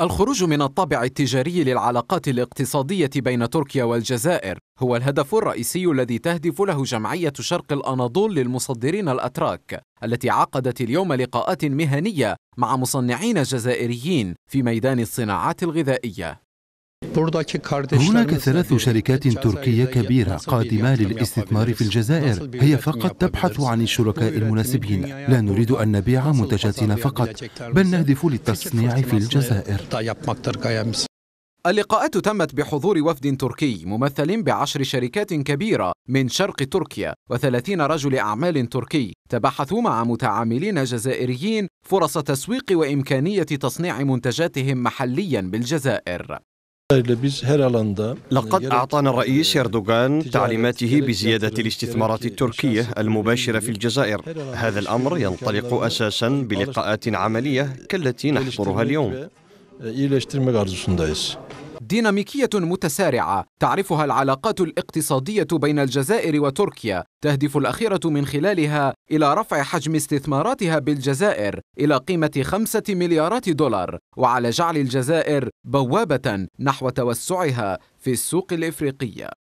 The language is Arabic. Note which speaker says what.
Speaker 1: الخروج من الطابع التجاري للعلاقات الاقتصادية بين تركيا والجزائر هو الهدف الرئيسي الذي تهدف له جمعية شرق الأناضول للمصدرين الأتراك التي عقدت اليوم لقاءات مهنية مع مصنعين جزائريين في ميدان الصناعات الغذائية
Speaker 2: هناك ثلاث شركات تركية كبيرة قادمة للاستثمار في الجزائر هي فقط تبحث عن الشركاء المناسبين لا نريد أن نبيع منتجاتنا فقط بل نهدف للتصنيع في الجزائر
Speaker 1: طيب، اللقاءات تمت بحضور وفد تركي ممثل بعشر شركات كبيرة من شرق تركيا وثلاثين رجل أعمال تركي تبحثوا مع متعاملين جزائريين فرص تسويق وإمكانية تصنيع منتجاتهم محليا بالجزائر لقد أعطانا الرئيس أردوغان تعليماته بزيادة الاستثمارات التركية المباشرة في الجزائر هذا الأمر ينطلق أساسا بلقاءات عملية كالتي نحضرها اليوم ديناميكية متسارعة تعرفها العلاقات الاقتصادية بين الجزائر وتركيا تهدف الأخيرة من خلالها إلى رفع حجم استثماراتها بالجزائر إلى قيمة خمسة مليارات دولار وعلى جعل الجزائر بوابة نحو توسعها في السوق الإفريقية